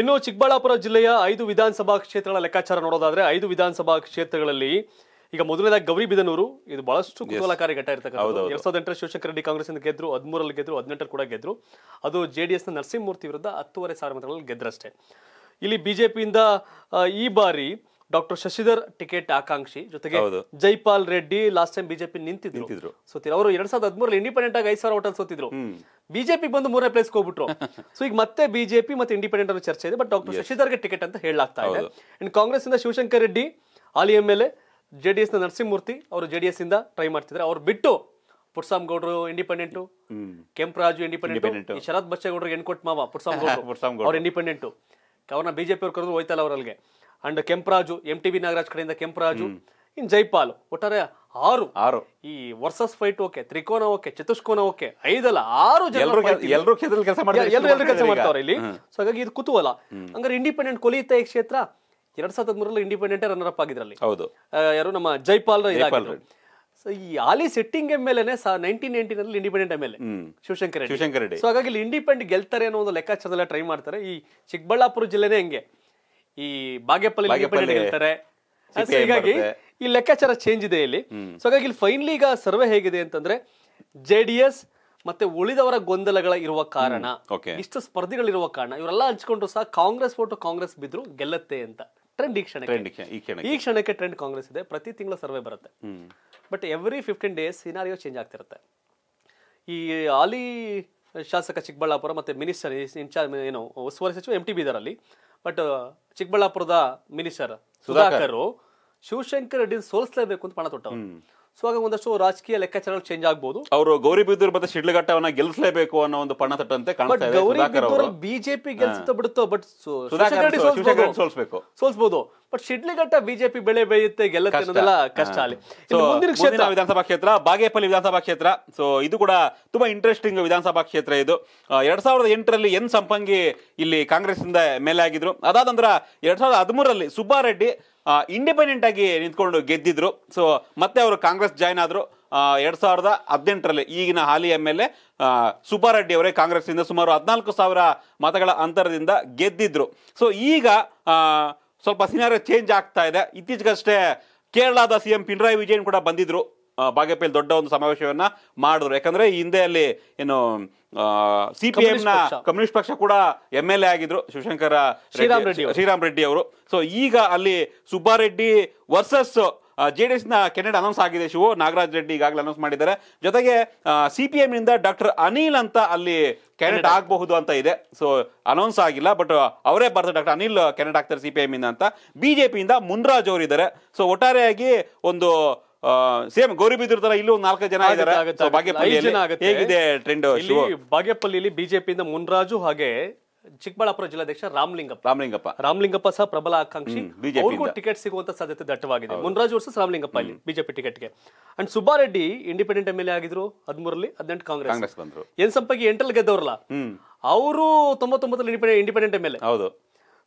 ಇನ್ನು ಚಿಕ್ಕಬಳ್ಳಾಪುರ ಜಿಲ್ಲೆಯ ಐದು ವಿಧಾನಸಭಾ ಕ್ಷೇತ್ರಗಳ ಲೆಕ್ಕಾಚಾರ ನೋಡೋದಾದ್ರೆ ಐದು ವಿಧಾನಸಭಾ ಕ್ಷೇತ್ರಗಳಲ್ಲಿ ಈಗ ಮೊದಲನೇದಾಗಿ ಗೌರಿಬಿದನೂರು ಇದು ಬಹಳಷ್ಟು ಕುತೂಹಲಕಾರಿ ಘಟ್ಟ ಇರ್ತಕ್ಕಂಥ ಎರಡ್ ಸಾವಿರದ ಎಂಟರ ಶಿವಶಂಕರ ರೆಡ್ಡಿ ಕಾಂಗ್ರೆಸ್ ಗೆದ್ರು ಹದಿಮೂರಲ್ಲಿ ಗೆದ್ರು ಹದಿನೆಂಟರ ಕೂಡ ಗೆದ್ರು ಅದು ಜೆ ಡಿ ನ ನರಸಿಂಹಮೂರ್ತಿ ವಿರುದ್ಧ ಹತ್ತುವರೆ ಸಾವಿರ ಮತಗಳಲ್ಲಿ ಗೆದ್ರಷ್ಟೇ ಇಲ್ಲಿ ಬಿಜೆಪಿಯಿಂದ ಈ ಬಾರಿ ಡಾಕ್ಟರ್ ಶಶಿಧರ್ ಟಿಕೆಟ್ ಆಕಾಂಕ್ಷಿ ಜೊತೆಗೆ Jaipal Reddy last time BJP ನಿಂತಿದ್ರು ಸೋತಿದ್ರು ಅವರು ಎರಡ್ ಸಾವಿರದ ಹದಿಮೂರಲ್ಲಿ ಇಂಡಿಪೆಂಡೆಂಟ್ ಆಗಿ ಐದು ಸಾವಿರ ಹೋಟೆಲ್ ಸೋತಿದ್ರು ಬಿಜೆಪಿ ಬಂದು ಮೂರನೇ ಪ್ಲೇಸ್ ಹೋಗ್ಬಿಟ್ರು ಸೊ ಈಗ ಮತ್ತೆ ಬಿಜೆಪಿ ಮತ್ತೆ ಇಂಡಿಪೆಂಡೆಂಟ್ ಅನ್ನೋ ಚರ್ಚೆ ಇದೆ ಬಟ್ ಡಾಕ್ಟರ್ ಶಶಿಧರ್ಗೆ ಟಿಕೆಟ್ ಅಂತ ಹೇಳಲಾಗ್ತಾ ಇದೆ ಅಂಡ್ ಕಾಂಗ್ರೆಸ್ ಇಂದ ಶಿವಶಂಕರ್ ರೆಡ್ಡಿ ಆಲಿ ಎಂ ಎಲ್ ಎ ಜೆಡಿಎಸ್ ನ ನರಸಿಂಹಮೂರ್ತಿ ಅವರು ಜೆಡಿಎಸ್ ಇಂದ ಟ್ರೈ ಮಾಡ್ತಿದ್ರು ಅವ್ರು ಬಿಟ್ಟು ಪುರ್ಸಾಮ್ ಗೌಡರು ಇಂಡಿಪೆಂಡೆಂಟ್ ಕೆಂಪರಾಜು ಇಂಡಿಪೆಂಡೆಂಟ್ ಶರತ್ ಬಚ್ಚೇಗೌಡರು ಎನ್ಕೋಟ್ ಮಾವ ಪುರ್ಸಾಮ್ ಗೌಡರು ಅವ್ರು ಇಂಡಿಪೆಂಡೆಂಟ್ ಅವ್ರನ್ನ ಬಿಜೆಪಿ ಅವ್ರ ಕರೆದು ಹೋಯ್ತಲ್ಲ ಅವರಲ್ಲಿ and Kemparaju M T B Nagaraj ಕಡೆಯಿಂದ ಕೆಂಪರಾಜು ಇನ್ ಜೈಪಾಲ್ ಒಟ್ಟಾರೆ ಆರು ಆರು ಈ ವರ್ಸಸ್ ಫೈಟ್ ಓಕೆ ತ್ರಿಕೋನ ಓಕೆ ಚತುಷ್ಕೋನ ಓಕೆ ಐದಲ್ಲ ಆರು ಎಲ್ಲರೂ ಕೆಲಸ ಮಾಡ್ತಾರೆ ಇಲ್ಲಿ ಸೊ ಹಾಗಾಗಿ ಇದು ಕುತೂಹಲ ಹಂಗಾರೆ ಇಂಡಿಪೆಂಡೆಂಟ್ ಕೊಲಿಯುತ್ತೆ ಈ ಕ್ಷೇತ್ರ ಎರಡ್ ಸಾವಿರದ ಹದಿಮೂರಲ್ಲಿ ಇಂಡಿಪೆಂಡೆಂಟ್ ರನ್ನರ್ ಅಪ್ ಆಗಿದ್ರಲ್ಲಿ ಹೌದು ಯಾರು ನಮ್ಮ ಜೈಪಾಲ್ ಸೊ ಈ ಆಲಿ ಸಿಟ್ಟಿಂಗ್ ಎಮ್ ಎಲ್ ನೈನ್ಟೀನ್ ಅಲ್ಲಿ independent M L A Shivashankar Reddy so ಹಾಗಾಗಿ ಇಲ್ಲಿ ಇಂಡಿಪೆಂಡೆಂಟ್ ಗೆಲ್ತಾರೆ ಅನ್ನೋ ಒಂದು ಲೆಕ್ಕಾಚಾರದಲ್ಲ ಟ್ರೈ ಮಾಡ್ತಾರೆ ಈ ಚಿಕ್ಕಬಳ್ಳಾಪುರ ಜಿಲ್ಲೆನೇ ಹೆಂಗೆ ಈ ಬಾಗೇಪಲ್ಲಿ ಹೇಳ್ತಾರೆ ಹೀಗಾಗಿ ಈ ಲೆಕ್ಕಾಚಾರ ಚೇಂಜ್ ಇದೆ ಇಲ್ಲಿ ಸೊ ಹಾಗಾಗಿ ಇಲ್ಲಿ ಫೈನಲಿ ಈಗ ಸರ್ವೆ ಹೇಗಿದೆ ಅಂತಂದ್ರೆ ಜೆ ಡಿ ಎಸ್ ಮತ್ತೆ ಉಳಿದವರ ಗೊಂದಲಗಳ ಇರುವ ಕಾರಣ ಇಷ್ಟು ಸ್ಪರ್ಧಿಗಳಿರುವ ಕಾರಣ ಇವರೆಲ್ಲ ಹಂಚ್ಕೊಂಡ್ರು ಸಹ ಕಾಂಗ್ರೆಸ್ ಓಟು ಕಾಂಗ್ರೆಸ್ ಬಿದ್ರು ಗೆಲ್ಲತ್ತೆ ಅಂತ ಟ್ರೆಂಡ್ ಈ ಕ್ಷಣಕ್ಕೆ ಈ ಕ್ಷಣಕ್ಕೆ ಟ್ರೆಂಡ್ ಕಾಂಗ್ರೆಸ್ ಇದೆ ಪ್ರತಿ ತಿಂಗಳ ಸರ್ವೆ ಬರುತ್ತೆ but every fifteen days scenario change ಆಗ್ತಿರುತ್ತೆ ಈ ಹಾಲಿ ಶಾಸಕ ಚಿಕ್ಕಬಳ್ಳಾಪುರ ಮತ್ತೆ ಮಿನಿಸ್ಟರ್ ಇನ್ಚಾರ್ಜ್ ಏನು ಉಸ್ತುವಾರಿ ಸಚಿವ ಎಂ ಟಿ ಅಲ್ಲಿ ಬಟ್ ಚಿಕ್ಕಬಳ್ಳಾಪುರದ ಮಿನಿಸ್ಟರ್ ಸುಧಾಕರ್ ಶಿವಶಂಕರ್ ರೆಡ್ಡಿ ಸೋಲಿಸಲೇಬೇಕು ಅಂತ ಪಣ ತೊಟ್ಟವ್ರು ಸೊ ಆಗ ಒಂದಷ್ಟು ರಾಜಕೀಯ ಲೆಕ್ಕಾಚಾರಗಳು ಚೇಂಜ್ ಆಗ್ಬೋದು ಅವರು ಗೌರಿಬಿದ್ದೂರು ಮತ್ತೆ ಶಿಡ್ಲಘಟ್ಟವನ್ನ ಗೆಲ್ಲಿಸಲೇಬೇಕು ಅನ್ನೋ ಒಂದು ಪಣ ತಟ್ಟಂತೆ ಬಿಜೆಪಿ ಗೆಲ್ಸುತ್ತ ಬಿಡುತ್ತೋ ಬಟ್ ಸೋಲ್ಸ್ಬೇಕು ಸೋಲ್ಸ್ಬೋದು ಬಟ್ ಶಿಡ್ಲಘಟ್ಟ ಬಿಜೆಪಿ ಬೆಳೆ ಬೆಳೆಯುತ್ತೆ ಗೆಲ್ಲತ್ತೆ ಕಷ್ಟ ಅಲ್ಲಿ ಮುಂದಿನ ಕ್ಷೇತ್ರ ವಿಧಾನಸಭಾ ಕ್ಷೇತ್ರ ಬಾಗೇಪಲ್ಲಿ ವಿಧಾನಸಭಾ ಕ್ಷೇತ್ರ ಸೊ ಇದು ಕೂಡ ತುಂಬಾ ಇಂಟ್ರೆಸ್ಟಿಂಗ್ ವಿಧಾನಸಭಾ ಕ್ಷೇತ್ರ ಇದು ಎರಡ್ ಸಾವಿರದ ಎಂಟರಲ್ಲಿ ಎನ್ ಸಂಪಂಗಿ ಇಲ್ಲಿ ಕಾಂಗ್ರೆಸ್ ಇಂದ ಮೇಲೆ ಆಗಿದ್ರು ಅದಾದ ನಂತರ ಎರಡ್ ಸಾವಿರದ ಹದಿಮೂರರಲ್ಲಿ ಸುಬ್ಬಾರೆಡ್ಡಿ ಇಂಡಿಪೆಂಡೆಂಟ್ ಆಗಿ ನಿಂತ್ಕೊಂಡು ಗೆದ್ದಿದ್ರು ಸೊ ಮತ್ತೆ ಅವರು ಕಾಂಗ್ರೆಸ್ ಜಾಯ್ನ್ ಆದರು ಎರಡು ಸಾವಿರದ ಹದಿನೆಂಟರಲ್ಲಿ ಈಗಿನ ಹಾಲಿ ಎಮ್ ಎಲ್ ಎ ಸುಬ್ಬಾರೆಡ್ಡಿ ಅವರೇ ಕಾಂಗ್ರೆಸ್ಸಿಂದ ಸುಮಾರು ಹದಿನಾಲ್ಕು ಸಾವಿರ ಮತಗಳ ಅಂತರದಿಂದ ಗೆದ್ದಿದ್ರು ಸೊ ಈಗ ಸ್ವಲ್ಪ ಸಿನಾರಿಯೋ ಚೇಂಜ್ ಆಗ್ತಾ ಇದೆ ಇತ್ತೀಚೆಗಷ್ಟೇ ಕೇರಳದ ಸಿ ಎಂ ಪಿಣರಾಯಿ ವಿಜಯನ್ ಕೂಡ ಬಂದಿದ್ರು ಬಾಗೇಪಲ್ಲಿ ದೊಡ್ಡ ಒಂದು ಸಮಾವೇಶವನ್ನ ಮಾಡಿದ್ರು ಯಾಕಂದ್ರೆ ಹಿಂದೆ ಅಲ್ಲಿ ಏನು ಸಿ ಪಿ ಎಂ ನ ಕಮ್ಯುನಿಸ್ಟ್ ಪಕ್ಷ ಕೂಡ ಎಂ ಎಲ್ ಎ ಆಗಿದ್ರು ಶಿವಶಂಕರ ಶ್ರೀರಾಮ್ ರೆಡ್ಡಿ ಅವರು ಸೊ ಈಗ ಅಲ್ಲಿ Subbareddy versus J D S ನ ಕೆನೆಡ್ ಅನೌನ್ಸ್ ಆಗಿದೆ ಶಿವ ನಾಗರಾಜ್ ರೆಡ್ಡಿ ಈಗಾಗಲೇ ಅನೌನ್ಸ್ ಮಾಡಿದ್ದಾರೆ ಜೊತೆಗೆ ಸಿ ಪಿ ಎಂ ನಿಂದ ಡಾಕ್ಟರ್ ಅನಿಲ್ ಅಂತ ಅಲ್ಲಿ ಕ್ಯಾಂಡಿಡೇಟ್ ಆಗಬಹುದು ಅಂತ ಇದೆ ಸೊ ಅನೌನ್ಸ್ ಆಗಿಲ್ಲ ಬಟ್ ಅವರೇ ಬರ್ತಾರೆ ಡಾಕ್ಟರ್ ಅನಿಲ್ ಕ್ಯಾಂಡಿಡೇಟ್ ಆಗ್ತಾರೆ ಸಿ ಪಿ ಎಂ ಇಂದ ಅಂತ ಬಿಜೆಪಿಯಿಂದ ಮುನ್ರಾಜ್ ಅವರು ಇದ್ದಾರೆ ಸೊ ಒಟ್ಟಾರೆಯಾಗಿ ಒಂದು ಸೇಮ್ ಗೌರಿಬಿದೂರ್ ತರ ಇಲ್ಲೂ ನಾಲ್ಕು ಜನ ಇದ್ದಾರೆ ಹೇಗಿದೆ ಟ್ರೆಂಡ್ ಬಾಗೇಪಲ್ಲಿಯಲ್ಲಿ ಬಿಜೆಪಿಯಿಂದ ಮುನ್ರಾಜು ಹಾಗೆ ಚಿಕ್ಕಬಳ್ಳಾಪುರ ಜಿಲ್ಲಾಧ್ಯಕ್ಷ ರಾಮಲಿಂಗಪ್ಪ ರಾಮಲಿಂಗಪ್ಪ ರಾಮಲಿಂಗಪ್ಪ ಸಹ ಪ್ರಬಲ ಆಕಾಂಕ್ಷಿ ಅವ್ರಿಗೂ ಟಿಕೆಟ್ ಸಿಗುವಂತ ಸಾಧ್ಯತೆ ದಟ್ಟವಾಗಿದೆ ಮುನ್ರಾಜು ವರ್ಸಸ್ ರಾಮಲಿಂಗಪ್ಪ ಇಲ್ಲಿ ಬಿಜೆಪಿ ಗೆ and Subbareddy independent M L A ಆಗಿದ್ರು ಹದಿಮೂರಲ್ಲಿ ಹದಿನೆಂಟು ಕಾಂಗ್ರೆಸ್ ಬಂದ್ರು ಎನ್ ಸಂಪಗಿ ಎಂಟಲ್ಲಿ ಗೆದ್ದವ್ರಲ್ಲ ಅವರು ತೊಂಬತ್ತೊಂಬತ್ತರಲ್ಲಿ ಇಂಡಿಪೆಂಡೆಂಟ್ ಎಂ ಎಲ್ ಎ ಹೌದು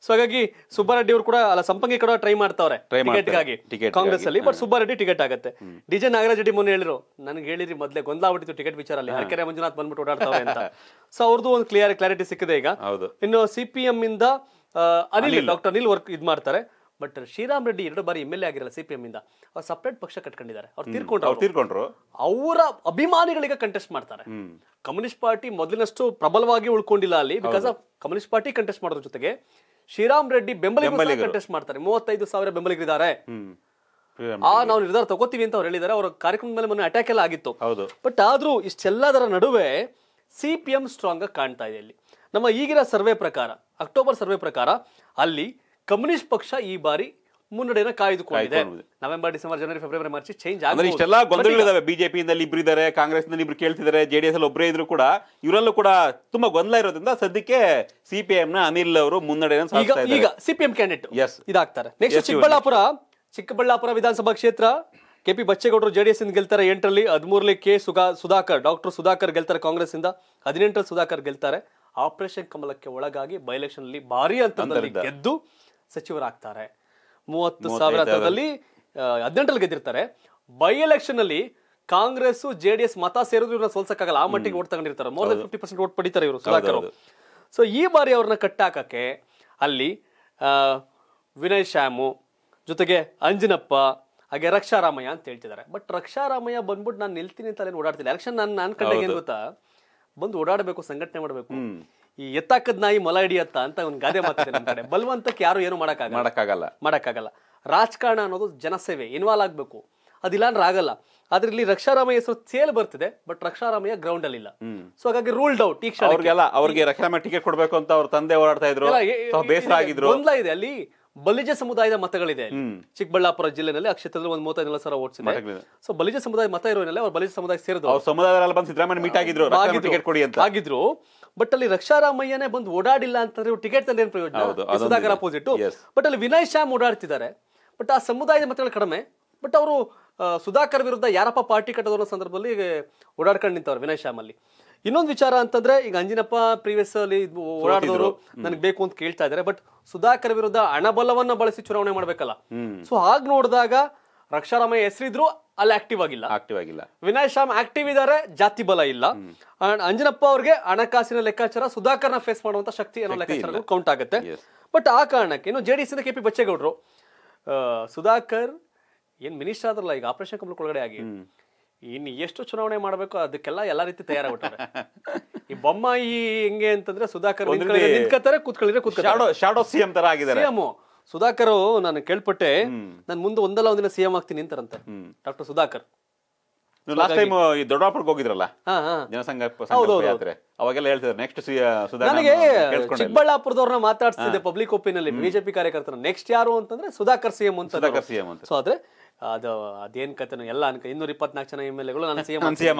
ಸೊ ಹಾಗಾಗಿ ಸುಬ್ಬಾರೆಡ್ಡಿ ಅವರು ಕೂಡ ಅಲ್ಲ ಸಂಪಂಗಿ ಕೂಡ ಟ್ರೈ ಮಾಡ್ತಾವ್ರೆ ಟಿಕೆಟ್ಗಾಗಿ ಕಾಂಗ್ರೆಸ್ ಅಲ್ಲಿ ಬಟ್ ಸುಬ್ಬಾರೆಡ್ಡಿ ಟಿಕೆಟ್ ಆಗುತ್ತೆ ಡಿಜೆ ನಾಗರಾಜ್ ರೆಡ್ಡಿ ಮೊನ್ನೆ ಹೇಳಿರು ನನ್ಗೆ ಹೇಳಿರಿ ಮೊದಲೇ ಗೊಂದಲ ಆಗ್ಬಿಟ್ಟಿತ್ತು ಟಿಕೆಟ್ ವಿಚಾರ ಅಲ್ಲಿ ಹರಕೆರೆ ಮಂಜುನಾಥ್ ಬಂದ್ಬಿಟ್ಟು ಓಡಾಡ್ತಾವೆ ಅಂತ ಸೊ ಅವ್ರದ್ದು ಒಂದು ಕ್ಲಿಯರ್ ಕ್ಲಾರಿಟಿ ಸಿಕ್ಕಿದೆ ಈಗ ಇನ್ನು ಸಿ ಪಿ ಎಂ ಇಂದ ಅನಿಲ್ ಡಾಕ್ಟರ್ ಅನಿಲ್ ವರ್ಕ್ ಇದ್ ಮಾಡ್ತಾರೆ ಬಟ್ ಶ್ರೀರಾಮ್ ರೆಡ್ಡಿ ಎರಡು ಬಾರಿ ಎಂ ಎಲ್ ಎ ಆಗಿರಲ್ಲ ಸಿಪಿಎಂ ಇಂದ ಅವ್ರು ಸಪ್ರೇಟ್ ಪಕ್ಷ ಕಟ್ಕೊಂಡಿದ್ದಾರೆ ಅವ್ರು ತೀರ್ಕೊಂಡ್ರು ತೀರ್ಕೊಂಡ್ರು ಅವರ ಅಭಿಮಾನಿಗಳಿಗೆ ಕಂಟೆಸ್ಟ್ ಮಾಡ್ತಾರೆ ಕಮ್ಯುನಿಸ್ಟ್ ಪಾರ್ಟಿ ಮೊದಲಿನಷ್ಟು ಪ್ರಬಲವಾಗಿ ಉಳ್ಕೊಂಡಿಲ್ಲ ಅಲ್ಲಿ because of communist party contest ಮಾಡೋದ್ರ ಜೊತೆಗೆ ಶ್ರೀರಾಮ್ ರೆಡ್ಡಿ ಬೆಂಬಲಿಗರು ಕಂಟೆಸ್ಟ್ ಮಾಡ್ತಾರೆ ಮೂವತ್ತೈದು ಸಾವಿರ ಬೆಂಬಲಿಗರಿದ್ದಾರೆ ಆ ನಾವು ನಿರ್ಧಾರ ತಗೋತೀವಿ ಅಂತ ಅವ್ರು ಹೇಳಿದ್ದಾರೆ ಅವರ ಕಾರ್ಯಕ್ರಮದ ಮೇಲೆ ಮೊನ್ನೆ ಅಟ್ಯಾಕ್ ಎಲ್ಲ ಆಗಿತ್ತು ಬಟ್ ಆದ್ರೂ ಇಷ್ಟೆಲ್ಲದರ ನಡುವೆ ಸಿ ಪಿ ಎಂ ಸ್ಟ್ರಾಂಗ್ ಆಗಿ ಕಾಣ್ತಾ ಇದೆ ಇಲ್ಲಿ ನಮ್ಮ ಈಗಿನ ಸರ್ವೆ ಪ್ರಕಾರ ಅಕ್ಟೋಬರ್ ಸರ್ವೆ ಪ್ರಕಾರ ಅಲ್ಲಿ ಕಮ್ಯುನಿಸ್ಟ್ ಪಕ್ಷ ಈ ಬಾರಿ ಮುನ್ನಡೆಯನ್ನು ಕಾಯ್ದುಕೊಂಡಿದೆ ನವೆಂಬರ್ ಡಿಸೆಂಬರ್ ಜನವರಿ ಫೆಬ್ರವರಿ ಮಾರ್ಚ್ ಚೇಂಜ್ ಆಗುತ್ತೆ ಇಷ್ಟೆಲ್ಲ ಗೊಂದಲಗಳಿದಾವೆ ಬಿಜೆಪಿಯಿಂದ ಇಬ್ರು ಇದಾರೆ ಕಾಂಗ್ರೆಸ್ ನಲ್ಲಿ ಇಬ್ರು ಕೇಳ್ತಿದ್ದಾರೆ ಜೆಡಿಎಸ್ ಅಲ್ಲಿ ಒಬ್ಬರೇ ಇದ್ರು ಕೂಡ ಇವರಲ್ಲೂ ಕೂಡ ತುಂಬಾ ಗೊಂದಲ ಇರೋದ್ರಿಂದ ಸದ್ಯಕ್ಕೆ ಸಿಪಿಎಂ ನ ಅನಿಲ್ ಅವರು ಮುನ್ನಡೆಯನ್ನು ಈಗ ಈಗ ಸಿಪಿಎಂ ಕ್ಯಾಂಡಿಡೇಟ್ ಎಸ್ ಇದಾಗ್ತಾರೆ ನೆಕ್ಸ್ಟ್ ಚಿಕ್ಕಬಳ್ಳಾಪುರ ಚಿಕ್ಕಬಳ್ಳಾಪುರ ವಿಧಾನಸಭಾ ಕ್ಷೇತ್ರ ಕೆಪಿ ಬಚ್ಚೇಗೌಡರು ಜೆಡಿಎಸ್ ಇಂದ ಗೆಲ್ತಾರೆ ಎಂಟರಲ್ಲಿ ಹದಿಮೂರಲ್ಲಿ ಕೆ ಸುಗಾ ಸುಧಾಕರ್ ಡಾಕ್ಟರ್ ಸುಧಾಕರ್ ಗೆಲ್ತಾರೆ ಕಾಂಗ್ರೆಸ್ ಇಂದ ಹದಿನೆಂಟರಲ್ಲಿ ಸುಧಾಕರ್ ಗೆಲ್ತಾರೆ ಆಪರೇಷನ್ ಕಮಲಕ್ಕೆ ಒಳಗಾಗಿ ಬೈ ಎಲೆಕ್ಷನ್ ಅಲ್ಲಿ ಭಾರಿ ಅಂತ ಗೆದ್ದು ಸಚಿವರಾಗ್ತಾರೆ ಮೂವತ್ತು ಸಾವಿರ ಹತ್ತಿರದಲ್ಲಿ ಹದಿನೆಂಟರಲ್ಲಿ ಗೆದ್ದಿರ್ತಾರೆ ಬೈ ಎಲೆಕ್ಷನ್ ಅಲ್ಲಿ ಕಾಂಗ್ರೆಸ್ ಜೆ ಡಿ ಎಸ್ ಮತ ಸೇರಿದ್ರು ಇವ್ರನ್ನ ಸೋಲ್ಸಕ್ಕಾಗಲ್ಲ ಆ ಮಟ್ಟಿಗೆ ಓಟ್ ತಗೊಂಡಿರ್ತಾರೆ more than fifty percent vote ಪಡಿತಾರೆ ಇವರು ಸುಧಾಕರ್ ಸೊ ಈ ಬಾರಿ ಅವ್ರನ್ನ ಕಟ್ಟಾಕಕ್ಕೆ ಅಲ್ಲಿ ವಿನಯ್ ಶ್ಯಾಮು ಜೊತೆಗೆ ಅಂಜನಪ್ಪ ಹಾಗೆ ರಕ್ಷಾರಾಮಯ್ಯ ಅಂತ ಹೇಳ್ತಿದ್ದಾರೆ ಬಟ್ ರಕ್ಷಾರಾಮಯ್ಯ ಬಂದ್ಬಿಟ್ಟು ನಾನು ನಿಲ್ತೀನಿ ಅಂತ ಓಡಾಡ್ತಿಲ್ಲ ಎಲೆಕ್ಷನ್ ನಾನು ನಾನು ಕಂಡಾಗ ಏನು ಗೊತ್ತಾ ಬಂದ ಓಡાડಬೇಕು ಸಂಘಟನೆ ಮಾಡಬೇಕು ಈ ಎತ್ತಕದನಾಯಿ ಮೊಲ ಐಡಿ ಅಂತ ಅವನು ಗಾದೆ ಮಾತೆ ನನ್ನ ಕಡೆ ಬಲವಂತಕ್ಕೆ ಯಾರು ಏನು ಮಾಡಕ ಆಗಲ್ಲ ಮಾಡಕ ಆಗಲ್ಲ ಮಾಡಕ ಆಗಲ್ಲ ರಾಜಕಾರಣ ಅನ್ನೋದು ಜನಸೇವೆ ಇನ್ವೋಲ್ ಆಗಬೇಕು ಅದಿಲ್ಲ ಅಂದ್ರೆ ಆಗಲ್ಲ ಅದರಲ್ಲಿ ರಕ್ಷಾರಾಮಯ್ಯ ಹೆಸರು ಸೇಲ್ ಬರುತ್ತಿದೆ ಬಟ್ ರಕ್ಷಾರಾಮಯ್ಯ ಗ್ರೌಂಡ್ ಅಲ್ಲಿ ಇಲ್ಲ ಸೋ ಹಾಗಾಗಿ ರೂಲ್ಡ್ ಔಟ್ ಟೀಕ್ಷ ಅವರು ಎಲ್ಲ ಅವರಿಗೆ ರಕ್ಷಾರಾಮ ಟಿಕೆ ಕೊಡ್ಬೇಕು ಅಂತ ಅವರು ತಂದೆ ಓಡಾಡ್ತಾ ಇದ್ರು ಅವರು ಬೇಸ್ ಆಗಿದ್ರು ಒಂದ್ ಲೈ ಇದೆ ಅಲ್ಲಿ ಬಲಿಜ ಸಮುದಾಯದ ಮತಗಳಿದೆ ಚಿಕ್ಕಬಳ್ಳಾಪುರ ಜಿಲ್ಲೆನಲ್ಲಿ ಅಕ್ಷೇತ್ರದಲ್ಲಿ ಒಂದು ಮೂವತ್ತೈದು ಸಾವಿರ ಓಟ್ಸ್ ಇದೆ ಸೊ ಬಲಿಜ ಸಮುದಾಯ ಮತ ಇರೋನಲ್ಲಿ ಅವ್ರು ಬಲಿಜ ಸಮುದಾಯ ಸೇರಿದ್ರು ಸಮುದಾಯ ಮೀಟ್ ಆಗಿದ್ರು ಟಿಕೆಟ್ ಕೊಡಿ ಅಂತ ಆಗಿದ್ರು ಬಟ್ ಅಲ್ಲಿ ರಕ್ಷಾರಾಮಯ್ಯನೇ ಬಂದು ಓಡಾಡಿಲ್ಲ ಅಂತಂದ್ರೆ ಟಿಕೆಟ್ ಏನ್ ಪ್ರಯೋಜನ ಸುಧಾಕರ್ ಅಪೋಸಿಟ್ ಬಟ್ ಅಲ್ಲಿ ವಿನಯ್ ಶ್ಯಾಮ್ ಓಡಾಡ್ತಿದ್ದಾರೆ ಬಟ್ ಆ ಸಮುದಾಯದ ಮತಗಳು ಕಡಿಮೆ ಬಟ್ ಅವರು ಸುಧಾಕರ್ ವಿರುದ್ಧ ಯಾರಪ್ಪ ಪಾರ್ಟಿ ಕಟ್ಟೋದನ್ನ ಸಂದರ್ಭದಲ್ಲಿ ಓಡಾಡ್ಕೊಂಡು ನಿಂತವ್ರು ವಿನಯ್ ಶ್ಯಾಮ್ ಅಲ್ಲಿ ಇನ್ನೊಂದು ವಿಚಾರ ಅಂತಂದ್ರೆ ಈಗ ಅಂಜಿನಪ್ಪ ಪ್ರೀವಿಯಸ್ ಅಲ್ಲಿ ಓಡಾಡಿದವರು ನನಗೆ ಬೇಕು ಅಂತ ಕೇಳ್ತಾ ಇದ್ದಾರೆ ಬಟ್ ಸುಧಾಕರ್ ವಿರುದ್ಧ ಹಣಬಲವನ್ನ ಬಳಸಿ ಚುನಾವಣೆ ಮಾಡ್ಬೇಕಲ್ಲ ಸೊ ಹಾಗ ನೋಡಿದಾಗ ರಕ್ಷಾರಾಮಯ್ಯ ಹೆಸರಿದ್ರು ಅಲ್ಲಿ ಆಕ್ಟಿವ್ ಆಗಿಲ್ಲ ಆಕ್ಟಿವ್ ಆಗಿಲ್ಲ ವಿನಯ್ ಶ್ಯಾಮ್ ಆಕ್ಟಿವ್ ಇದಾರೆ ಜಾತಿ ಬಲ ಇಲ್ಲ ಅಂಡ್ ಅಂಜನಪ್ಪ ಅವ್ರಿಗೆ ಹಣಕಾಸಿನ ಲೆಕ್ಕಾಚಾರ ಸುಧಾಕರ್ನ ಫೇಸ್ ಮಾಡುವಂತ ಶಕ್ತಿ ಏನೋ ಲೆಕ್ಕಾಚಾರ ಕೌಂಟ್ ಆಗುತ್ತೆ ಬಟ್ ಆ ಕಾರಣಕ್ಕೆ ಇನ್ನು ಜೆಡಿಎಸ್ ಇಂದ ಕೆಪಿ ಬಚ್ಚೇಗೌಡರು ಸುಧಾಕರ್ ಏನ್ ಮಿನಿಸ್ಟರ್ ಆದ್ರಲ್ಲ ಈಗ ಆಪರೇಷನ್ ಕಂಪ್ಲೀಟ್ ಆಗಿ ಇನ್ನು ಎಷ್ಟು ಚುನಾವಣೆ ಮಾಡಬೇಕು ಅದಕ್ಕೆಲ್ಲ ಎಲ್ಲ ರೀತಿ ತಯಾರಾಗ್ಬಿಟ್ಟಾರೆ ಈ ಬೊಮ್ಮಾಯಿ ಹೆಂಗೆ ಅಂತಂದ್ರೆ ಸುಧಾಕರ್ ನಿಂತ್ಕೋತಾರೆ ಕೂತ್ಕೊಳ್ಳಿದ್ರೆ ಕೂತ್ಕೊಳ್ಳೋ ಶಾಡೋ ಸಿಎಂ ತರ ಆಗಿದ್ದಾರೆ ಸಿಎಂ ಸುಧಾಕರ್ ನಾನು ಕೇಳ್ಪಟ್ಟೆ ನಾನು ಮುಂದೆ ಒಂದಲ್ಲ ಒಂದಿನ ಸಿಎಂ ಆಗ್ತೀನಿ ಅಂತಾರಂತ ಡಾಕ್ಟರ್ ಸುಧಾಕರ್ ಲಾಸ್ಟ್ ಟೈಮ್ ಈ ದೊಡ್ಡಾಪುರಕ್ಕೆ ಹೋಗಿದ್ರಲ್ಲ ಜನಸಂಘ ಯಾತ್ರೆ ಅವಾಗೆಲ್ಲ ಹೇಳ್ತಿದ್ರು ನೆಕ್ಸ್ಟ್ ನನಗೆ ಚಿಕ್ಕಬಳ್ಳಾಪುರದವ್ರನ್ನ ಮಾತಾಡ್ತಿದ್ದೆ ಪಬ್ಲಿಕ್ ಒಪಿನಿಯಲ್ಲಿ ಬಿಜೆಪಿ ಕಾರ್ಯಕರ್ತರ ನೆಕ್ಸ್ಟ್ ಯಾರು ಅಂತಂದ್ರೆ ಸುಧಾಕರ್ ಸಿಎಂ ಅಂತ ಸುಧಾಕರ್ ಸಿಎಂ ಅಂತ ಸೊ ಆದ್ರೆ ಅದು ಅದೇನ್ ಕತೆನೋ ಎಲ್ಲ ಅನ್ಕ ಇನ್ನೂರ ಇಪ್ಪತ್ನಾಲ್ಕು ಜನ ಎಮ್ ಎಲ್ ಎಗಳು ನಾನು ಸಿಎಂ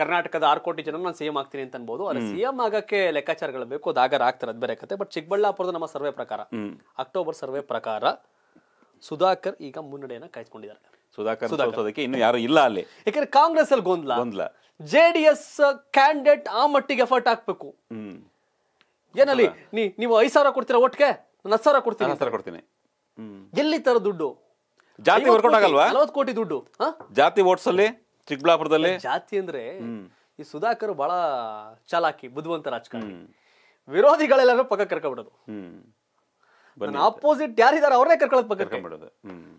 ಕರ್ನಾಟಕದ ಆರು ಕೋಟಿ ಜನ ನಾನು ಸಿಎಂ ಆಗ್ತೀನಿ ಅಂತ ಅನ್ಬೋದು ಅದ್ರ ಸಿಎಂ ಆಗಕ್ಕೆ ಲೆಕ್ಕಾಚಾರಗಳು ಬೇಕು ಅದಾಗರ ಆಗಾರ ಅದ್ ಬೇರೆ ಕತೆ ಬಟ್ ಚಿಕ್ಕಬಳ್ಳಾಪುರದ ನಮ್ಮ ಸರ್ವೆ ಪ್ರಕಾರ ಅಕ್ಟೋಬರ್ ಸರ್ವೆ ಪ್ರಕಾರ ಸುಧಾಕರ್ ಈಗ ಮುನ್ನಡೆಯನ್ನ ಕಾಯ್ಸ್ಕೊಂಡಿದ್ದಾರೆ ಸುಧಾಕರ್ ಸೋಲ್ಸೋದಕ್ಕೆ ಇನ್ನು ಯಾರು ಇಲ್ಲ ಅಲ್ಲಿ ಯಾಕಂದ್ರೆ ಕಾಂಗ್ರೆಸ್ ಅಲ್ಲಿ ಗೊಂದಲ ಗೊಂದಲ ಜೆ ಡಿ ಎಸ್ ಕ್ಯಾಂಡಿಡೇಟ್ ಆ ಮಟ್ಟಿಗೆ ಎಫರ್ಟ್ ಹಾಕ್ಬೇಕು ಏನಲ್ಲಿ ನೀವು ಐದು ಸಾವಿರ ಕೊಡ್ತೀರಾ ಒಟ್ಟಿಗೆ ನಾನು ಹತ್ತು ಸಾವಿರ ಕೊಡ್ತೀನಿ ಕೊಡ್ತೀನಿ ಎಲ್ಲಿ ತರ ದುಡ್ಡು ಜಾತಿ ವರ್ಕೌಟ್ ಆಗಲ್ವಾ ನಲವತ್ತು ಕೋಟಿ ದುಡ್ಡು ಜಾತಿ ಓಟ್ಸ್ ಅಲ್ಲಿ ಚಿಕ್ಕಬಳ್ಳಾಪುರದಲ್ಲಿ ಜಾತಿ ಅಂದ್ರೆ ಈ ಸುಧಾಕರ್ ಬಹಳ ಚಾಲಾಕಿ ಬುದ್ಧಿವಂತ ರಾಜಕಾರಣಿ ವಿರೋಧಿಗಳೆಲ್ಲರೂ ಪಕ್ಕ ಕರ್ಕೊಂಡ್ಬಿಡೋದು ಆಪೋಸಿಟ್ ಯಾರಿದಾರೆ ಅವ್ರನ್ನೇ ಕರ್ಕೊಳ್ಳೋದು ಪಕ್ಕ ಕರ್ಕೊಂಡ್ಬಿಡೋದು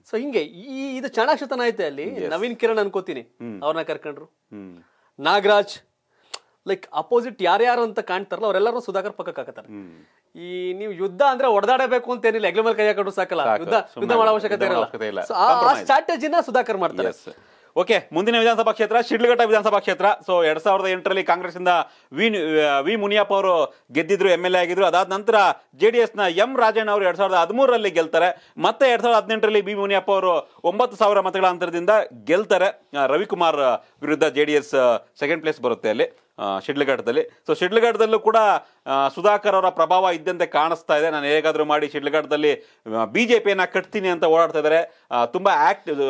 ಸೊ ಹಿಂಗೆ ಈ ಇದು ಚಾಣಾಕ್ಷತನ ಐತೆ ಅಲ್ಲಿ ನವೀನ್ ಕಿರಣ್ ಅನ್ಕೋತೀನಿ ಅವ್ರನ್ನ ಕರ್ಕೊಂಡ್ರು ನಾಗರಾಜ್ ಲೈಕ್ ಅಪೋಸಿಟ್ ಯಾರ್ಯಾರು ಅಂತ ಕಾಣ್ತಾರಲ್ಲ ಅವರೆಲ್ಲರೂ ಸುಧಾಕರ್ ಪಕ್ಕಕ್ಕೆ ಹಾಕತಾರೆ ಈ ನೀವು ಯುದ್ಧ ಅಂದ್ರೆ ಹೊಡೆದಾಡಬೇಕು ಅಂತ ಏನಿಲ್ಲ ಎಗ್ಲ ಮೇಲೆ ಕೈ ಹಾಕೊಂಡು ಸಾಕಲ್ಲ ಯುದ್ಧ ಯುದ್ಧ ಮಾಡೋ ಅವಶ್ಯಕತೆ ಇಲ್ಲ ಸ್ಟ್ರಾಟಜಿನ ಸುಧಾಕರ್ ಮಾಡ್ತಾರೆ ಓಕೆ ಮುಂದಿನ ವಿಧಾನಸಭಾ ಕ್ಷೇತ್ರ ಶಿಡ್ಲಘಟ್ಟ ವಿಧಾನಸಭಾ ಕ್ಷೇತ್ರ ಸೊ ಎರಡ್ ಸಾವಿರದ ಎಂಟರಲ್ಲಿ ಕಾಂಗ್ರೆಸ್ ಇಂದ ವಿ ವಿ ಮುನಿಯಪ್ಪ ಅವರು ಗೆದ್ದಿದ್ರು ಎಂ ಎಲ್ ಎ ಆಗಿದ್ರು ಅದಾದ ನಂತರ ಜೆ ಡಿ ಎಂ ರಾಜಣ್ಣ ಅವರು ಎರಡ್ ಸಾವಿರದ ಹದಿಮೂರರಲ್ಲಿ ಗೆಲ್ತಾರೆ ಮತ್ತೆ ಎರಡ್ ಸಾವಿರದ ಹದಿನೆಂಟರಲ್ಲಿ ಬಿ ಮುನಿಯಪ್ಪ ಅವರು ಒಂಬತ್ತು ಸಾವಿರ ಮತಗಳ ಅಂತರದಿಂದ ಗೆಲ್ತಾರೆ ರವಿಕುಮಾರ್ ವಿರುದ್ಧ J D S second place ಬರುತ್ತೆ ಅಲ್ಲಿ ಶಿಡ್ಲಘಟ್ಟದಲ್ಲಿ ಸೊ ಶಿಡ್ಲಘಟ್ಟದಲ್ಲೂ ಕೂಡ ಸುಧಾಕರ್ ಅವರ ಪ್ರಭಾವ ಇದ್ದಂತೆ ಕಾಣಿಸ್ತಾ ಇದೆ ನಾನು ಹೇಗಾದರೂ ಮಾಡಿ ಶಿಡ್ಲಘಟ್ಟದಲ್ಲಿ ಬಿ ಜೆ ಪಿಯನ್ನು ಕಟ್ತೀನಿ ಅಂತ ಓಡಾಡ್ತಾ ಇದ್ದಾರೆ ತುಂಬ ಆ್ಯಕ್ಟಿವ್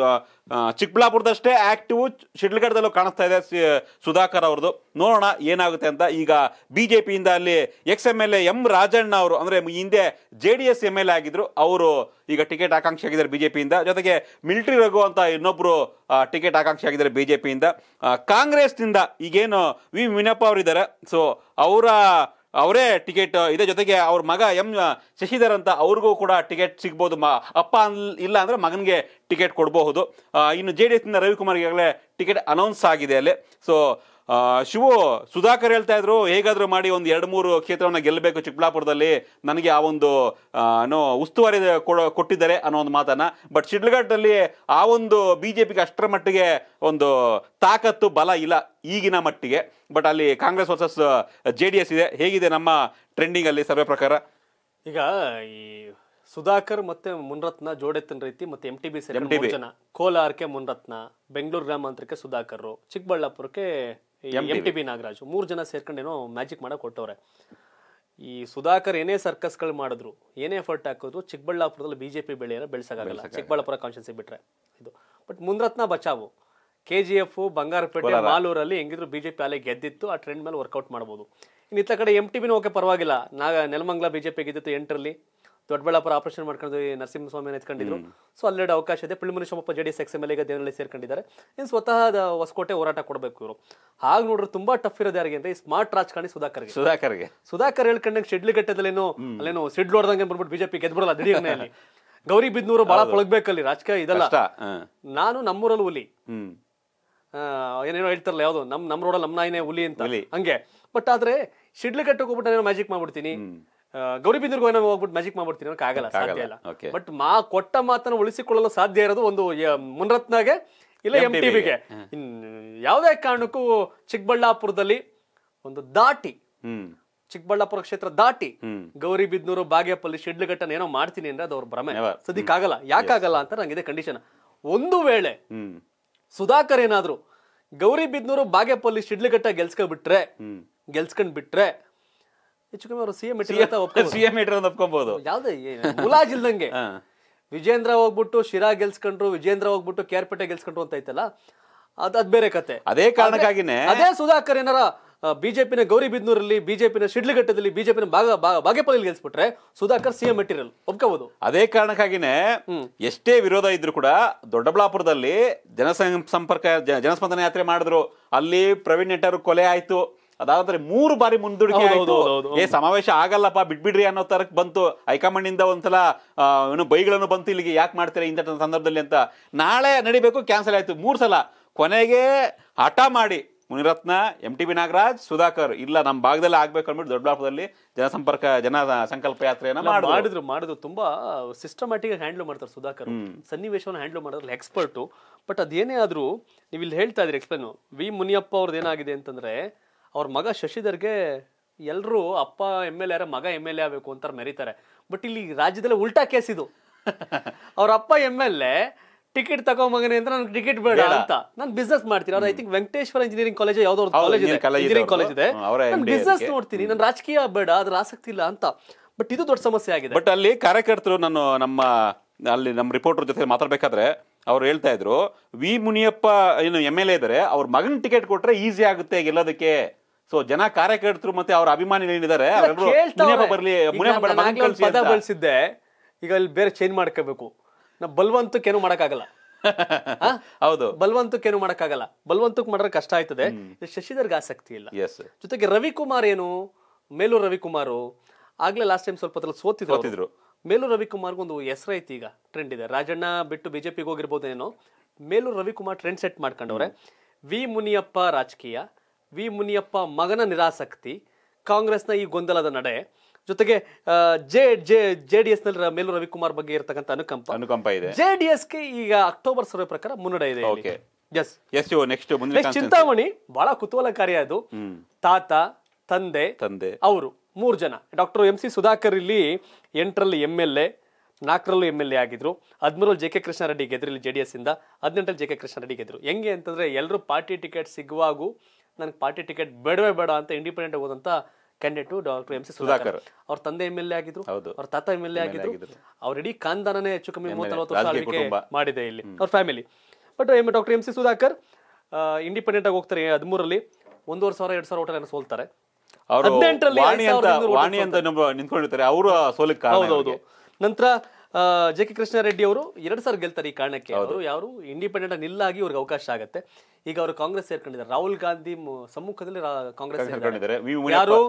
ಚಿಕ್ಕಬಳ್ಳಾಪುರದಷ್ಟೇ ಆ್ಯಕ್ಟಿವು ಶಿಡ್ಲಘಟ್ಟದಲ್ಲೂ ಕಾಣಿಸ್ತಾ ಇದೆ ಸುಧಾಕರ್ ಅವ್ರದ್ದು ನೋಡೋಣ ಏನಾಗುತ್ತೆ ಅಂತ ಈಗ ಬಿ ಜೆ ಪಿಯಿಂದ ಅಲ್ಲಿ ex M L A M Rajanna ಅವರು ಅಂದರೆ ಹಿಂದೆ J D S M L A ಆಗಿದ್ರು ಅವರು ಈಗ ಟಿಕೆಟ್ ಆಕಾಂಕ್ಷಿ ಆಗಿದ್ದಾರೆ ಪಿಯಿಂದ ಜೊತೆಗೆ ಮಿಲಿಟರಿ ರಘು ಅಂತ ಇನ್ನೊಬ್ಬರು ಟಿಕೆಟ್ ಆಕಾಂಕ್ಷಿ ಆಗಿದ್ದಾರೆ ಪಿಯಿಂದ ಕಾಂಗ್ರೆಸ್ನಿಂದ ಈಗೇನು ವಿ ಮೀನಪ್ಪ ಅವರಿದ್ದಾರೆ ಸೊ ಅವರ ಅವರೇ ಟಿಕೆಟ್ ಇದೆ ಜೊತೆಗೆ ಅವ್ರ ಮಗ ಎಂ ಶಶಿಧರ್ ಅಂತ ಅವ್ರಿಗೂ ಕೂಡ ಟಿಕೆಟ್ ಸಿಗ್ಬೋದು ಮ ಅಪ್ಪ ಅನ್ ಇಲ್ಲ ಅಂದರೆ ಮಗನಿಗೆ ಟಿಕೆಟ್ ಕೊಡಬಹುದು ಇನ್ನು ಜೆ ಡಿ ಎಸ್ನಿಂದ ರವಿಕುಮಾರ್ ಈಗಾಗಲೇ ಟಿಕೆಟ್ ಅನೌನ್ಸ್ ಆಗಿದೆ ಅಲ್ಲಿ ಸೊ ಶಿವು ಸುಧಾಕರ್ ಹೇಳ್ತಾ ಇದ್ರು ಹೇಗಾದರೂ ಮಾಡಿ ಒಂದು ಎರಡು ಮೂರು ಕ್ಷೇತ್ರವನ್ನ ಗೆಲ್ಲಬೇಕು ಚಿಕ್ಕಬಳ್ಳಾಪುರದಲ್ಲಿ ನನಗೆ ಆ ಒಂದು ಏನೋ ಉಸ್ತುವಾರಿ ಕೊಟ್ಟಿದ್ದಾರೆ ಅನ್ನೋ ಒಂದು ಮಾತನ್ನ ಬಟ್ ಶಿಡ್ಲಘಟ್ಟದಲ್ಲಿ ಆ ಒಂದು ಬಿ ಅಷ್ಟರ ಮಟ್ಟಿಗೆ ಒಂದು ತಾಕತ್ತು ಬಲ ಇಲ್ಲ ಈಗಿನ ಮಟ್ಟಿಗೆ ಬಟ್ ಅಲ್ಲಿ Congress versus J D S ಇದೆ ಹೇಗಿದೆ ನಮ್ಮ ಟ್ರೆಂಡಿಂಗ್ ಅಲ್ಲಿ ಸರ್ವೆ ಪ್ರಕಾರ ಈಗ ಈ ಸುಧಾಕರ್ ಮತ್ತೆ ಮುನ್ರತ್ನ ಜೋಡೆತ್ತಿನ ರೀತಿ ಮತ್ತೆ ಎಂ ಟಿ ಬಿ ಜನ ಕೋಲಾರಕ್ಕೆ ಮುನ್ರತ್ನ ಬೆಂಗಳೂರು ಗ್ರಾಮಾಂತರಕ್ಕೆ ಸುಧಾಕರ್ ಚಿಕ್ಕಬಳ್ಳಾಪುರಕ್ಕೆ ಎಂ ಟಿ ಬಿ ನಾಗರಾಜ್ ಮೂರು ಜನ ಸೇರ್ಕೊಂಡೇನೋ ಮ್ಯಾಜಿಕ್ ಮಾಡಕ್ ಕೊಟ್ಟವ್ರೆ ಈ ಸುಧಾಕರ್ ಏನೇ ಸರ್ಕಸ್ಗಳು ಮಾಡಿದ್ರು ಏನೇ ಎಫರ್ಟ್ ಹಾಕಿದ್ರು ಚಿಕ್ಕಬಳ್ಳಾಪುರದಲ್ಲಿ ಬಿಜೆಪಿ ಬೆಳೆಯನ್ನು ಬೆಳೆಸೋಕ್ಕಾಗಲ್ಲ ಚಿಕ್ಕಬಳ್ಳಾಪುರ ಕಾನ್ಷಿಯನ್ಸಿ ಬಿಟ್ರೆ ಇದು ಬಟ್ ಮುಂದ್ರತ್ನ ಬಚಾವು ಕೆ ಜಿ ಎಫ್ ಬಂಗಾರಪೇಟೆ ಮಾಲೂರಲ್ಲಿ ಹೆಂಗಿದ್ರು ಬಿಜೆಪಿ ಅಲೆ ಗೆದ್ದಿತ್ತು ಆ ಟ್ರೆಂಡ್ ಮೇಲೆ ವರ್ಕೌಟ್ ಮಾಡ್ಬೋದು ಇನ್ನಿತ್ತ ಕಡೆ ಎಂ ಟಿ ಬಿನೂ ಓಕೆ ಪರವಾಗಿಲ್ಲ ನಾಗ ನೆಲಮಂಗ್ಲ ಬಿಜೆಪಿ ಗೆದ್ದಿತ್ತು ಎಂಟರಲ್ಲಿ ದೊಡ್ಡಬಳ್ಳಾಪುರ ಆಪರೇಷನ್ ಮಾಡ್ಕೊಂಡು ನರಸಿಂಹಸ್ವಾಮಿ ಎತ್ಕೊಂಡಿದ್ರು ಸೊ ಅಲ್ಲೆಡೆ ಅವಕಾಶ ಇದೆ ಪಿಳ್ಮುನಿ Somappa J D S ex M ಎಗೆ ದೇವನಲ್ಲಿ ಸೇರ್ಕೊಂಡಿದ್ದಾರೆ ಇನ್ನು ಸ್ವತಃ ಹೊಸಕೋಟೆ ಹೋರಾಟ ಕೊಡಬೇಕು ಇವರು ಹಾಗೆ ನೋಡ್ರೆ ತುಂಬಾ ಟಫ್ ಇರೋದು ಯಾರಿಗೆ ಅಂದ್ರೆ ಈ ಸ್ಮಾರ್ಟ್ ರಾಜಕಾರಣಿ ಸುಧಾಕರ್ ಸುಧಾಕರ್ಗೆ ಸುಧಾಕರ್ ಹೇಳ್ಕೊಂಡಂಗೆ ಶೆಡ್ಲಿ ಏನು ಅಲ್ಲೇನು ಸಿಡ್ ಹೊಡೆದಂಗೆ ಬಂದ್ಬಿಟ್ಟು ಬಿಜೆಪಿ ಗೆದ್ಬಿಡಲ್ಲ ದಿಢೀರ್ನಲ್ಲಿ ಗೌರಿ ಬಿದ್ನೂರು ಬಹಳ ಪೊಳಗ್ಬೇಕಲ್ಲಿ ರಾಜಕೀಯ ಇದಲ್ಲ ನಾನು ನಮ್ಮೂರಲ್ಲಿ ಹುಲಿ ಏನೇನೋ ಹೇಳ್ತಾರಲ್ಲ ಯಾವುದು ನಮ್ ನಮ್ ರೋಡಲ್ಲಿ ನಮ್ಮ ನಾಯಿನೇ ಹುಲಿ ಅಂತ ಹಂಗೆ ಬಟ್ ಆದ್ರೆ ಕಟ್ಟಕ್ಕೆ ಹೋಗ್ಬಿಟ್ಟು ಮ್ಯಾಜಿಕ್ ಮಾಡ್ಬಿಡ್ತೀನಿ ಗೌರಿಬಿಂದರ್ಗೂ ಏನೋ ಹೋಗ್ಬಿಟ್ಟು ಮ್ಯಾಜಿಕ್ ಮಾಡ್ಬಿಡ್ತೀನಿ ಅನ್ನೋಕೆ ಆಗಲ್ಲ ಸಾಧ್ಯ ಇಲ್ಲ ಬಟ್ ಮಾ ಕೊಟ್ಟ ಮಾತನ್ನು ಉಳಿಸಿಕೊಳ್ಳಲು ಸಾಧ್ಯ ಇರೋದು ಒಂದು ಮುನ್ರತ್ನಾಗೆ ಇಲ್ಲ ಎಂ ವಿಗೆ ಯಾವುದೇ ಕಾರಣಕ್ಕೂ ಚಿಕ್ಕಬಳ್ಳಾಪುರದಲ್ಲಿ ಒಂದು ದಾಟಿ ಚಿಕ್ಕಬಳ್ಳಾಪುರ ಕ್ಷೇತ್ರ ದಾಟಿ ಗೌರಿಬಿದ್ನೂರು ಬಾಗೇಪಲ್ಲಿ ಶಿಡ್ಲಘಟ್ಟನ ಏನೋ ಮಾಡ್ತೀನಿ ಅಂದ್ರೆ ಅದು ಅವ್ರ ಭ್ರಮೆ ಆಗಲ್ಲ ಯಾಕಾಗಲ್ಲ ಅಂತ ನಂಗಿದೆ ಕಂಡೀಷನ್ ಒಂದು ವೇಳೆ ಸುಧಾಕರ್ ಏನಾದ್ರು ಗೌರಿಬಿದ್ನೂರು ಬಾಗೇಪಲ್ಲಿ ಶಿಡ್ಲಘಟ್ಟ ಬಿಟ್ರೆ ಗೆಲ್ಸ್ಕೊಂಡ್ ಬಿಟ್ರೆ ಹೆಚ್ಚು ಕಮ್ಮಿ ಅವರು ಸಿಎಂ ಸಿಎಂ ಒಪ್ಕೊಬಹುದು ಯಾವ್ದು ಮುಲಾಜ್ ವಿಜೇಂದ್ರ ಹೋಗ್ಬಿಟ್ಟು ಶಿರಾ ಗೆಲ್ಸ್ಕೊಂಡ್ರು ವಿಜೇಂದ್ರ ಹೋಗ್ಬಿಟ್ಟು ಕೇರ್ಪೇಟೆ ಗೆಲ್ಸ್ಕೊಂಡ್ರು ಅಂತ ಐತಲ್ಲ ಅದ್ ಅದ್ ಬೇರೆ ಕತೆ ಅದೇ ಕಾರಣಕ್ಕಾಗಿನೇ ಅದೇ ಸುಧಾಕರ್ ಏನಾರ ಬಿಜೆಪಿನ ಗೌರಿಬಿದ್ನೂರಲ್ಲಿ ಬಿಜೆಪಿನ ಶಿಡ್ಲಘಟ್ಟದಲ್ಲಿ ಬಿಜೆಪಿನ ಭಾಗ ಬಾಗೇಪಲ್ಲಿ ಗೆಲ್ಸ್ಬಿಟ್ರೆ ಸುಧಾಕರ್ ಸಿಎಂ ಮೆಟೀರಿಯಲ್ ಒಪ್ಕೋಬಹುದು ಅದೇ ಕಾರಣಕ್ಕಾಗಿನೇ ಎಷ್ಟೇ ವಿರೋಧ ಇದ್ರು ಕೂಡ ದೊಡ್ಡಬಳ್ಳಾಪುರದಲ್ಲಿ ಜನಸಂಪರ್ಕ ಜನಸ್ಪಂದನ ಯಾತ್ರೆ ಮಾಡಿದ್ರು ಅಲ್ಲಿ ಪ್ರವೀಣ್ ನೆಟ್ಟರು ಕೊಲೆ ಆಯ್ತು ಅದಾದ್ರೆ ಮೂರು ಬಾರಿ ಮುಂದೂಡಿಕೆ ಏ ಸಮಾವೇಶ ಆಗಲ್ಲಪ್ಪ ಬಿಡ್ಬಿಡ್ರಿ ಅನ್ನೋ ತರಕ್ ಬಂತು ಹೈಕಮಾಂಡ್ ಇಂದ ಒಂದ್ಸಲ ಏನು ಬೈಗಳನ್ನು ಬಂತು ಇಲ್ಲಿಗೆ ಯಾಕೆ ಮಾಡ್ತೀರಾ ಇಂಥ ಸಂದರ್ಭದಲ್ಲಿ ಅಂತ ನಾಳೆ ನಡಿಬೇಕು ಕ್ಯಾನ್ಸಲ್ ಆಯ್ತು ಮೂರು ಸಲ ಕೊನೆಗೆ ಹಠ ಮಾಡಿ Muniratna M T B Nagaraj Sudhakar ಇಲ್ಲ ನಮ್ಮ ಭಾಗದಲ್ಲಿ ಆಗ್ಬೇಕು ಅಂದ್ಬಿಟ್ಟು ದೊಡ್ಡಬಳ್ಳಾಪುರದಲ್ಲಿ ಜನಸಂಪರ್ಕ ಜನ ಸಂಕಲ್ಪ ಯಾತ್ರೆಯನ್ನ ಮಾಡಿದ್ರು ಮಾಡಿದ್ರು ತುಂಬಾ ಸಿಸ್ಟಮ್ಯಾಟಿಕ್ ಹ್ಯಾಂಡಲ್ ಮಾಡ್ತಾರೆ ಸುಧಾಕರ್ ಸನ್ನಿವೇಶವನ್ನು ಹ್ಯಾಂಡಲ್ ಮಾಡೋದ್ರಲ್ಲಿ ಎಕ್ಸ್ಪರ್ಟು ಬಟ್ ಅದೇನೇ ಆದ್ರೂ ನೀವು ಇಲ್ಲಿ ಹೇಳ್ತಾ ಇದ್ರಿ ಎಕ್ಸ್ಪ್ಲೇನು ವಿ ಮುನಿಯಪ್ಪ ಅವ್ರದ್ದು ಏನಾಗಿದೆ ಅಂತಂದ್ರೆ ಅವ್ರ ಮಗ ಶಶಿಧರ್ಗೆ ಎಲ್ಲರೂ ಅಪ್ಪ ಎಮ್ ಎಲ್ ಮಗ ಎಮ್ ಎಲ್ ಎ ಆಗಬೇಕು ಅಂತ ಮೆರೀತಾರೆ ಬಟ್ ಇಲ್ಲಿ ರಾಜ್ಯದಲ್ಲೇ ಉಲ್ಟಾ ಕೇಸ್ ಇದು ಅವ್ರ ಅಪ್ಪ ಎಮ್ ಎಲ್ ಎ ಟಿಕೆಟ್ ತಗೋ ಅಂದ್ರೆ ಅಂತ ನನ್ಗೆ ಟಿಕೆಟ್ ಬೇಡ ಅಂತ ನಾನು ಬಿಸ್ನೆಸ್ ಮಾಡ್ತೀನಿ ಅವ್ರು I think Venkateshwara engineering college ಯಾವ್ದೋ ಕಾಲೇಜ್ ಇದೆ ಇಂಜಿನಿಯರಿಂಗ್ ಕಾಲೇಜ್ ಇದೆ ನಾನು ಬಿಸ್ನೆಸ್ ನೋಡ್ತೀನಿ ನಾನು ರಾಜಕೀಯ ಬೇಡ ಅದ್ರ ಆಸಕ್ತಿ ಇಲ್ಲ ಅಂತ ಬಟ್ ಇದು ದೊಡ್ಡ ಸಮಸ್ಯೆ ಆಗಿದೆ ಬಟ್ ಅಲ್ಲಿ ಕಾರ್ಯಕರ್ತರು ನಾನು ನಮ್ಮ ಅಲ್ಲಿ ನಮ್ಮ ರಿಪೋರ್ಟರ್ ಜೊತೆ ಮಾತಾಡ್ಬೇಕಾದ್ರೆ ಅವ್ರು ಹೇಳ್ತಾ ಇದ್ರು ವಿ ಮುನಿಯಪ್ಪ ಏನು ಎಮ್ ಎಲ್ ಎ ಇದ್ದಾರೆ ಅವ್ರ ಮಗನ ಟಿಕೆಟ್ ಕೊಟ್ರೆ ಈಸಿ ಆಗುತ್ತೆ ಗೆಲ್ಲೋದಕ್ಕೆ ಸೊ ಜನ ಕಾರ್ಯಕರ್ತರು ಮತ್ತೆ ಅವ್ರ ಅಭಿಮಾನಿಗಳೇನಿದ್ದಾರೆ ಬರ್ಲಿ ಪದ ಬಳಸಿದ್ದೆ ಈಗ ಅಲ್ಲಿ ಬೇರೆ ಚೇಂಜ್ ಮಾಡ್ಕೋಬೇಕು ನಾ ಬಲ್ವಂತಕ್ಕೆ ಏನು ಮಾಡಕ್ಕಾಗಲ್ಲ ಹೌದು ಬಲ್ವಂತಕ್ಕೆ ಏನು ಮಾಡಕ್ಕಾಗಲ್ಲ ಬಲ್ವಂತಕ್ಕೆ ಮಾಡ್ರೆ ಕಷ್ಟ ಆಯ್ತದೆ ಶಶಿಧರ್ಗೆ ಆಸಕ್ತಿ ಇಲ್ಲ ಜೊತೆಗೆ ರವಿಕುಮಾರ್ ಏನು ಮೇಲೂ ರವಿಕುಮಾರ್ ಆಗ್ಲೇ ಲಾಸ್ಟ್ ಟೈಮ್ ಸ್ವಲ್ಪ ಸೋತಿದ್ರು ಮೇಲೂ ರವಿಕುಮಾರ್ಗೆ ಒಂದು ಹೆಸರೈತಿ ಈಗ ಟ್ರೆಂಡ್ ಇದೆ ರಾಜಣ್ಣ ಬಿಟ್ಟು ಬಿಜೆಪಿಗೆ ಹೋಗಿರ್ಬೋದೇನೋ ಮೇಲೂ ರವಿಕುಮಾರ್ ಟ್ರೆಂಡ್ ಸೆಟ್ ಮಾಡ್ಕೊಂಡವ್ರೆ ವಿ ಮುನಿಯಪ್ಪ ರಾಜಕೀಯ ವಿ ಮುನಿಯಪ್ಪ ಮಗನ ನಿರಾಸಕ್ತಿ ಕಾಂಗ್ರೆಸ್ನ ಈ ಗೊಂದಲದ ನಡೆ ಜೊತೆಗೆ J J J D S ನಲ್ಲಿ ಮೇಲೂ ರವಿಕುಮಾರ್ ಬಗ್ಗೆ ಇರತಕ್ಕಂಥ ಅನುಕಂಪ ಅನುಕಂಪ ಇದೆ ಜೆ ಡಿ ಎಸ್ ಗೆ ಈಗ ಅಕ್ಟೋಬರ್ ಸರ್ವೆ ಪ್ರಕಾರ ಮುನ್ನಡೆ ಇದೆ ಎಸ್ ಎಸ್ ನೆಕ್ಸ್ಟ್ ಚಿಂತಾಮಣಿ ಬಹಳ ಕುತೂಹಲಕಾರಿ ಅದು ತಾತ ತಂದೆ ತಂದೆ ಅವರು ಮೂರು ಜನ ಡಾಕ್ಟರ್ ಎಂ ಸಿ ಸುಧಾಕರ್ ಇಲ್ಲಿ ಎಂಟರಲ್ಲಿ ಎಂ ಎಲ್ ಎ ನಾಲ್ಕರಲ್ಲೂ ಎಮ್ ಎಲ್ ಎ ಆಗಿದ್ರು ಹದಿಮೂರಲ್ಲಿ ಜೆ ಕೆ ಕೃಷ್ಣಾರೆಡ್ಡಿ ರೆಡ್ಡಿ ಗೆದ್ರಲ್ಲಿ ಜೆ ಡಿ ಎಸ್ ಇಂದ ಹದಿನೆಂಟರಲ್ಲಿ ಜೆ ಕೆ ಕೃಷ್ಣಾರೆಡ್ಡಿ ಗೆದ್ರು ಹೆಂಗೆ ಅಂತಂದ್ರೆ ಎಲ್ಲರೂ ಪಾರ್ಟಿ ಟಿಕೆಟ್ ಸಿಗುವಾಗೂ ನನಗೆ ಪಾರ್ಟಿ ಟಿಕೆಟ್ ಬೇಡವೇ ಬೇಡ ಅಂತ ಇಂಡಿಪೆಂಡೆಂಟ್ ಹೋದಂತ candidate doctor M C Sudhakar ಅವ್ರ ತಂದೆ ಎಮ್ ಎಲ್ ಎ ಆಗಿದ್ರು ಅವ್ರ ತಾತ ಎಮ್ ಎಲ್ ಎ ಆಗಿದ್ರು ಅವ್ರ ಇಡೀ ಖಾನ್ದಾನೇ ಹೆಚ್ಚು ಕಮ್ಮಿ ಮೂವತ್ತಲ್ವತ್ತು ವರ್ಷ ಮಾಡಿದೆ ಇಲ್ಲಿ ಅವ್ರ family but doctor M C Sudhakar independent ಆಗಿ ಹೋಗ್ತಾರೆ ಹದಿಮೂರಲ್ಲಿ ಒಂದೂವರೆ ಸಾವಿರ ಎರಡು ಸಾವಿರ ಓಟೆಲ್ ಸೋಲ್ತಾರೆ ಅವರು ವಾಣಿ ಅಂತ ನಿಂತ್ಕೊಂಡಿರ್ತಾರೆ ಅವರು ಸೋಲಿಕ್ಕೆ ಹೌದೌದು ನಂತರ ಜೆ ಕೆ ರೆಡ್ಡಿ ಅವರು ಎರಡು ಸಾವಿರ ಗೆಲ್ತಾರೆ ಈ ಕಾರಣಕ್ಕೆ ಅವರು ಯಾರು ಇಂಡಿಪೆಂಡೆಂಟ್ ನಿಲ್ಲ ಆಗಿ ಅವ್ರಿಗೆ ಅವಕಾಶ ಆಗುತ್ತೆ ಈಗ ಅವರು ಕಾಂಗ್ರೆಸ್ ಸೇರ್ಕೊಂಡಿದ್ದಾರೆ ರಾಹುಲ್ ಗಾಂಧಿ ಸಮ್ಮುಖದಲ್ಲಿ ಕಾಂಗ್ರೆಸ್ ಯಾರು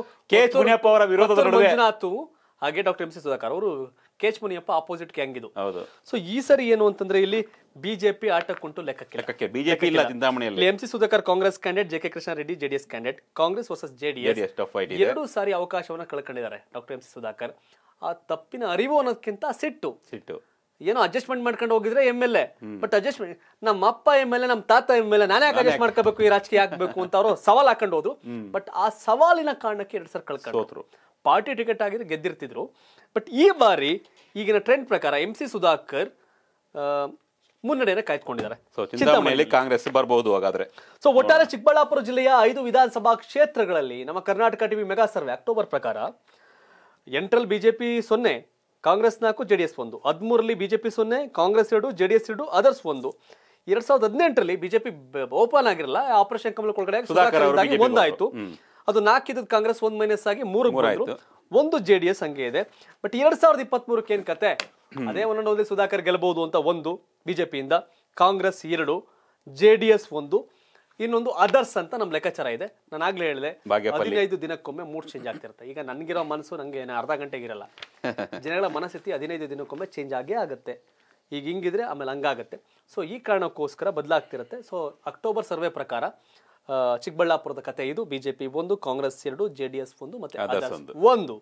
ಹಾಗೆ ಡಾಕ್ಟರ್ ಎಂ ಸಿ ಸುಧಾಕರ್ ಅವರು ಕೆಚ್ ಮುನಿಯಪ್ಪ ಆಪೋಸಿಟ್ ಕ್ಯಾಂಗ್ ಇದು ಸೊ ಈ ಸರಿ ಏನು ಅಂತಂದ್ರೆ ಇಲ್ಲಿ ಬಿಜೆಪಿ ಆಟ ಕುಂಟು ಲೆಕ್ಕಕ್ಕೆ ಬಿಜೆಪಿ ಇಲ್ಲ ಚಿಂತಾಮಣಿಯಲ್ಲಿ M C Sudhakar Congress candidate J K Krishna Reddy JDS candidate Congress versus JDS ಎರಡು ಸಾರಿ ಅವಕಾಶವನ್ನು ಕಳ್ಕೊಂಡಿದ್ದಾರೆ ಡಾಕ್ಟರ್ ಎಂ ಸಿ ಸುಧಾಕರ್ ಆ ತಪ್ಪಿನ ಅರಿವು ಅನ್ನೋದಕ್ಕಿಂತ ಸಿಟ್ಟು ಸಿಟ್ಟು ಏನೋ ಅಡ್ಜಸ್ಟ್ಮೆಂಟ್ ಮಾಡ್ಕೊಂಡು ಹೋಗಿದ್ರೆ M L A but adjustment ನಮ್ಮ ಅಪ್ಪ ಎಮ್ ಎಲ್ ಎ ನಮ್ಮ ತಾತ ಎಮ್ ಎಲ್ ಎ ನಾನೇ ಅಡ್ಜಸ್ಟ್ ಮಾಡ್ಕೋಬೇಕು ಈ ರಾಜಕೀಯ ಹಾಕ್ಬೇಕು ಅಂತ ಅವರು ಸವಾಲ್ ಹಾಕೊಂಡು ಹೋದ್ರು ಬಟ್ ಆ ಸವಾಲಿನ ಕಾರಣಕ್ಕೆ ಎರಡು ಸರ್ ಕಳ್ಕೊಂಡ್ರು ಪಾರ್ಟಿ ಟಿಕೆಟ್ ಆಗಿದ್ರೆ ಗೆದ್ದಿರ್ತಿದ್ರು ಬಟ್ ಈ ಬಾರಿ ಈಗಿನ ಟ್ರೆಂಡ್ ಪ್ರಕಾರ ಎಂ ಸಿ ಸುಧಾಕರ್ ಮುನ್ನಡೆಯನ್ನು ಕಾಯ್ದುಕೊಂಡಿದ್ದಾರೆ ಕಾಂಗ್ರೆಸ್ ಬರಬಹುದು ಹಾಗಾದ್ರೆ ಸೊ ಒಟ್ಟಾರೆ ಚಿಕ್ಕಬಳ್ಳಾಪುರ ಜಿಲ್ಲೆಯ ಐದು ವಿಧಾನಸಭಾ ಕ್ಷೇತ್ರಗಳಲ್ಲಿ ನಮ್ಮ Karnataka TV mega survey October ಪ್ರಕಾರ ಎಂಟ್ರಲ್ ಬಿಜೆಪಿ ಸೊನ್ನೆ ಕಾಂಗ್ರೆಸ್ ನಾಲ್ಕು ಜೆ ಡಿ ಎಸ್ ಒಂದು ಹದಿಮೂರಲ್ಲಿ ಬಿಜೆಪಿ ಸೊನ್ನೆ ಕಾಂಗ್ರೆಸ್ ಎರಡು ಜೆ ಡಿ ಎಸ್ ಎರಡು ಅದರ್ಸ್ ಒಂದು ಎರಡ್ ಸಾವಿರದ ಹದಿನೆಂಟರಲ್ಲಿ ಬಿಜೆಪಿ ಓಪನ್ ಆಗಿರಲ್ಲ ಆಪರೇಷನ್ ಕಮಲ ಒಳಗಡೆ ಸುಧಾಕರ್ ಒಂದಾಯ್ತು ಅದು ನಾಲ್ಕಿದ್ದದ ಕಾಂಗ್ರೆಸ್ ಒಂದು ಮೈನಸ್ ಆಗಿ ಮೂರು ಒಂದು ಜೆ ಡಿ ಎಸ್ ಹಂಗೆ ಇದೆ ಬಟ್ ಎರಡ್ ಸಾವಿರದ ಇಪ್ಪತ್ತ್ ಮೂರಕ್ಕೆ ಏನ್ ಕತೆ ಅದೇ ಒಂದೊಂದು ಸುಧಾಕರ್ ಗೆಲ್ಲಬಹುದು ಅಂತ ಒಂದು ಬಿಜೆಪಿಯಿಂದ ಕಾಂಗ್ರೆಸ್ ಎರಡು ಜೆ ಡಿ ಎಸ್ ಒಂದು ಇನ್ನೊಂದು ಅದರ್ಸ್ ಅಂತ ನಮ್ ಲೆಕ್ಕಾಚಾರ ಇದೆ ನಾನು ಆಗ್ಲೇ ಹೇಳಿದೆ ಹದಿನೈದು ದಿನಕ್ಕೊಮ್ಮೆ ಮೂಡ್ ಚೇಂಜ್ ಆಗ್ತಿರುತ್ತೆ ಈಗ ನನ್ಗಿರೋ ಮನಸ್ಸು ಏನೋ ಅರ್ಧ ಗಂಟೆಗಿರಲ್ಲ ಜನಗಳ ಮನಸ್ಥಿತಿ ಹದಿನೈದು ದಿನಕ್ಕೊಮ್ಮೆ ಚೇಂಜ್ ಆಗೇ ಆಗುತ್ತೆ ಈಗ ಹಿಂಗಿದ್ರೆ ಆಮೇಲೆ ಹಂಗಾಗತ್ತೆ ಸೊ ಈ ಕಾರಣಕ್ಕೋಸ್ಕರ ಬದಲಾಗ್ತಿರುತ್ತೆ ಸೊ ಅಕ್ಟೋಬರ್ ಸರ್ವೆ ಪ್ರಕಾರ ಚಿಕ್ಕಬಳ್ಳಾಪುರದ ಕತೆ ಇದು ಬಿಜೆಪಿ ಒಂದು ಕಾಂಗ್ರೆಸ್ ಎರಡು ಜೆ ಒಂದು ಮತ್ತೆ ಒಂದು